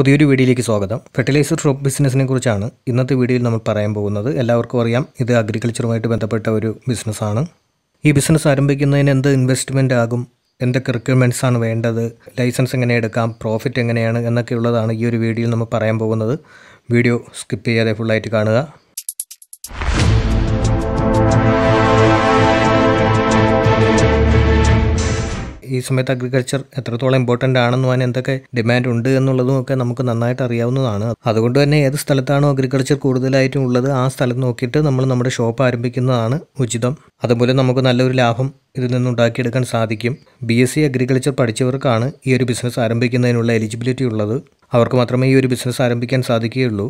പുതിയൊരു വീഡിയോയിലേക്ക് സ്വാഗതം ഫെർട്ടിലൈസർ ഷോപ്പ് ബിസിനസ്സിനെ കുറിച്ചാണ് ഇന്നത്തെ വീഡിയോയിൽ നമ്മൾ പറയാൻ പോകുന്നത് എല്ലാവർക്കും അറിയാം ഇത് അഗ്രികൾച്ചറുമായിട്ട് ബന്ധപ്പെട്ട ഒരു ബിസിനസ്സാണ് ഈ ബിസിനസ് ആരംഭിക്കുന്നതിന് എന്ത് ഇൻവെസ്റ്റ്മെൻ്റ് ആകും എന്തൊക്കെ റിക്വയർമെൻറ്റ്സ് ആണ് വേണ്ടത് ലൈസൻസ് എങ്ങനെ എടുക്കാം പ്രോഫിറ്റ് എങ്ങനെയാണ് എന്നൊക്കെയുള്ളതാണ് ഈ ഒരു വീഡിയോയിൽ നമ്മൾ പറയാൻ പോകുന്നത് വീഡിയോ സ്കിപ്പ് ചെയ്യാതെ ഫുള്ളായിട്ട് കാണുക ഈ സമയത്ത് അഗ്രികൾച്ചർ എത്രത്തോളം ഇമ്പോർട്ടൻ്റ് ആണെന്നും അതിന് എന്തൊക്കെ ഡിമാൻഡ് ഉണ്ട് എന്നുള്ളതും ഒക്കെ നമുക്ക് നന്നായിട്ട് അറിയാവുന്നതാണ് അതുകൊണ്ട് തന്നെ ഏത് സ്ഥലത്താണോ അഗ്രികൾച്ചർ കൂടുതലായിട്ടും ഉള്ളത് ആ സ്ഥലം നോക്കിയിട്ട് നമ്മൾ നമ്മുടെ ഷോപ്പ് ആരംഭിക്കുന്നതാണ് ഉചിതം അതുപോലെ നമുക്ക് നല്ലൊരു ലാഭം ഇതിൽ നിന്നുണ്ടാക്കിയെടുക്കാൻ സാധിക്കും ബി എസ് സി അഗ്രികൾച്ചർ പഠിച്ചവർക്കാണ് ഈ ഒരു ബിസിനസ് ആരംഭിക്കുന്നതിനുള്ള എലിജിബിലിറ്റി ഉള്ളത് അവർക്ക് മാത്രമേ ഈ ഒരു ബിസിനസ് ആരംഭിക്കാൻ സാധിക്കുകയുള്ളൂ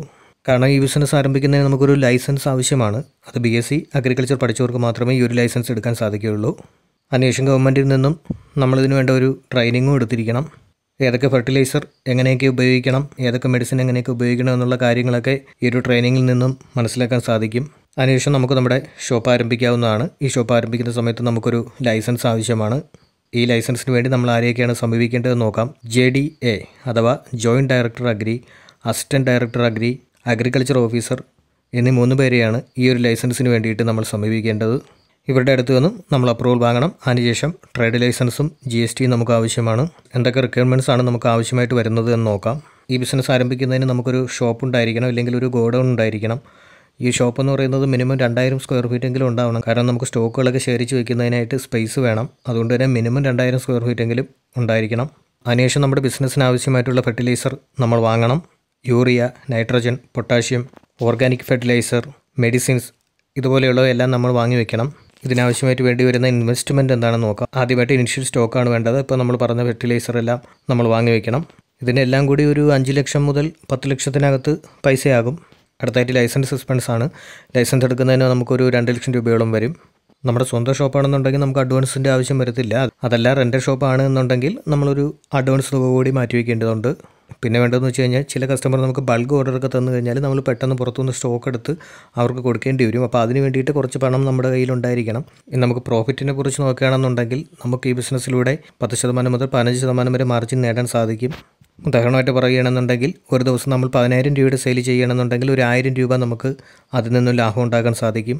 കാരണം ഈ ബിസിനസ് ആരംഭിക്കുന്നതിന് നമുക്കൊരു ലൈസൻസ് ആവശ്യമാണ് അത് ബി എസ് സി അഗ്രികൾച്ചർ പഠിച്ചവർക്ക് മാത്രമേ ഈ ഒരു ലൈസൻസ് എടുക്കാൻ സാധിക്കുകയുള്ളൂ അന്വേഷൻ ഗവൺമെൻറ്റിൽ നിന്നും നമ്മളിതിനു വേണ്ട ഒരു ട്രെയിനിങ്ങും എടുത്തിരിക്കണം ഏതൊക്കെ ഫെർട്ടിലൈസർ എങ്ങനെയൊക്കെ ഉപയോഗിക്കണം ഏതൊക്കെ മെഡിസിൻ എങ്ങനെയൊക്കെ ഉപയോഗിക്കണം എന്നുള്ള കാര്യങ്ങളൊക്കെ ഈ ഒരു ട്രെയിനിങ്ങിൽ നിന്നും മനസ്സിലാക്കാൻ സാധിക്കും അതിനുശേഷം നമുക്ക് നമ്മുടെ ഷോപ്പ് ആരംഭിക്കാവുന്നതാണ് ഈ ഷോപ്പ് ആരംഭിക്കുന്ന സമയത്ത് നമുക്കൊരു ലൈസൻസ് ആവശ്യമാണ് ഈ ലൈസൻസിന് വേണ്ടി നമ്മൾ ആരെയൊക്കെയാണ് സമീപിക്കേണ്ടതെന്ന് നോക്കാം ജെ ഡി എ അഥവാ joint director agri assistant director agri agriculture officer എന്നീ മൂന്ന് പേരെയാണ് ഈ ഒരു ലൈസൻസിന് വേണ്ടിയിട്ട് നമ്മൾ സമീപിക്കേണ്ടത് ഇവരുടെ അടുത്ത് നിന്നും നമ്മൾ അപ്രൂവൽ വാങ്ങണം അതിനുശേഷം ട്രേഡ് ലൈസൻസും ജി എസ് ടിയും നമുക്ക് ആവശ്യമാണ് എന്തൊക്കെ റിക്വയർമെൻറ്റ്സ് ആണ് നമുക്ക് ആവശ്യമായിട്ട് വരുന്നത് എന്ന് നോക്കാം ഈ ബിസിനസ് ആരംഭിക്കുന്നതിന് നമുക്കൊരു ഷോപ്പ് ഉണ്ടായിരിക്കണം അല്ലെങ്കിൽ ഒരു ഗോഡൗൺ ഉണ്ടായിരിക്കണം ഈ ഷോപ്പ് എന്ന് പറയുന്നത് മിനിമം രണ്ടായിരം സ്ക്വയർ ഫീറ്റ് എങ്കിലും ഉണ്ടാവണം കാരണം നമുക്ക് സ്റ്റോക്കുകളൊക്കെ ശേഖരിച്ച് വെക്കുന്നതിനായിട്ട് സ്പേസ് വേണം അതുകൊണ്ട് തന്നെ മിനിമം രണ്ടായിരം സ്ക്വയർ ഫീറ്റ് എങ്കിലും ഉണ്ടായിരിക്കണം അതിനുശേഷം നമ്മുടെ ബിസിനസ്സിന് ആവശ്യമായിട്ടുള്ള ഫെർട്ടിലൈസർ നമ്മൾ വാങ്ങണം urea nitrogen potassium organic fertiliser medicines ഇതുപോലെയുള്ളവയെല്ലാം നമ്മൾ വാങ്ങി വെക്കണം ഇതിനാവശ്യമായിട്ട് വേണ്ടി വരുന്ന ഇൻവെസ്റ്റ്മെൻറ്റ് എന്താണെന്ന് നോക്കാം ആദ്യമായിട്ട് ഇനിഷ്യൽ സ്റ്റോക്കാണ് വേണ്ടത് ഇപ്പോൾ നമ്മൾ പറഞ്ഞ ഫെർട്ടിലൈസർ എല്ലാം നമ്മൾ വാങ്ങി വയ്ക്കണം ഇതിനെല്ലാം കൂടി ഒരു അഞ്ച് ലക്ഷം മുതൽ പത്ത് ലക്ഷത്തിനകത്ത് പൈസയാകും അടുത്തായിട്ട് ലൈസൻസ് സസ്പെൻസ് ആണ് ലൈസൻസ് എടുക്കുന്നതിന് നമുക്കൊരു രണ്ട് ലക്ഷം രൂപയോളം വരും നമ്മുടെ സ്വന്തം ഷോപ്പാണെന്നുണ്ടെങ്കിൽ നമുക്ക് അഡ്വാൻസിൻ്റെ ആവശ്യം വരത്തില്ല അതല്ല റെൻ്റൽ ഷോപ്പാണ് എന്നുണ്ടെങ്കിൽ നമ്മളൊരു അഡ്വാൻസ് തുക കൂടി മാറ്റി വയ്ക്കേണ്ടതുണ്ട് പിന്നെ വേണ്ടതെന്ന് വെച്ച് കഴിഞ്ഞാൽ ചില കസ്റ്റമർ നമുക്ക് ബൾക്ക് ഓർഡറൊക്കെ തന്നു കഴിഞ്ഞാൽ നമ്മൾ പെട്ടെന്ന് പുറത്തുനിന്ന് സ്റ്റോക്ക് എടുത്ത് അവർക്ക് കൊടുക്കേണ്ടി വരും അപ്പോൾ അതിന് വേണ്ടിയിട്ട് കുറച്ച് പണം നമ്മുടെ കയ്യിലുണ്ടായിരിക്കണം നമുക്ക് പ്രോഫിറ്റിനെ കുറിച്ച് നോക്കുകയാണെന്നുണ്ടെങ്കിൽ നമുക്ക് ഈ ബിസിനസ്സിലൂടെ പത്ത് ശതമാനം മുതൽ പതിനഞ്ച് ശതമാനം വരെ മാർജിൻ നേടാൻ സാധിക്കും ഉദാഹരണമായിട്ട് പറയുകയാണെന്നുണ്ടെങ്കിൽ ഒരു ദിവസം നമ്മൾ പതിനായിരം രൂപയുടെ സെയിൽ ചെയ്യണമെന്നുണ്ടെങ്കിൽ ഒരു ആയിരം രൂപ നമുക്ക് അതിൽ നിന്നും ലാഭം ഉണ്ടാക്കാൻ സാധിക്കും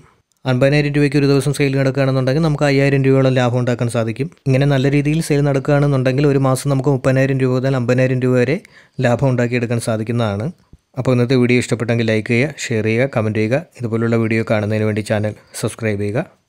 അൻപതിനായിരം രൂപയ്ക്ക് ഒരു ദിവസം സെയിൽ നടക്കുകയാണെന്നുണ്ടെങ്കിൽ നമുക്ക് അയ്യായിരം രൂപയോളം ലാഭം ഉണ്ടാക്കാൻ സാധിക്കും ഇങ്ങനെ നല്ല രീതിയിൽ സെയിൽ നടക്കുകയാണെന്നുണ്ടെങ്കിൽ ഒരു മാസം നമുക്ക് മുപ്പതിനായിരം രൂപ മുതൽ അമ്പതിനായിരം രൂപ വരെ ലാഭം ഉണ്ടാക്കിയെടുക്കാൻ സാധിക്കുന്നതാണ് അപ്പോൾ ഇന്നത്തെ വീഡിയോ ഇഷ്ടപ്പെട്ടെങ്കിൽ ലൈക്ക് ചെയ്യുക ഷെയർ ചെയ്യുക കമൻറ്റ് ചെയ്യുക ഇതുപോലുള്ള വീഡിയോ കാണുന്നതിന് വേണ്ടി ചാനൽ സബ്സ്ക്രൈബ് ചെയ്യുക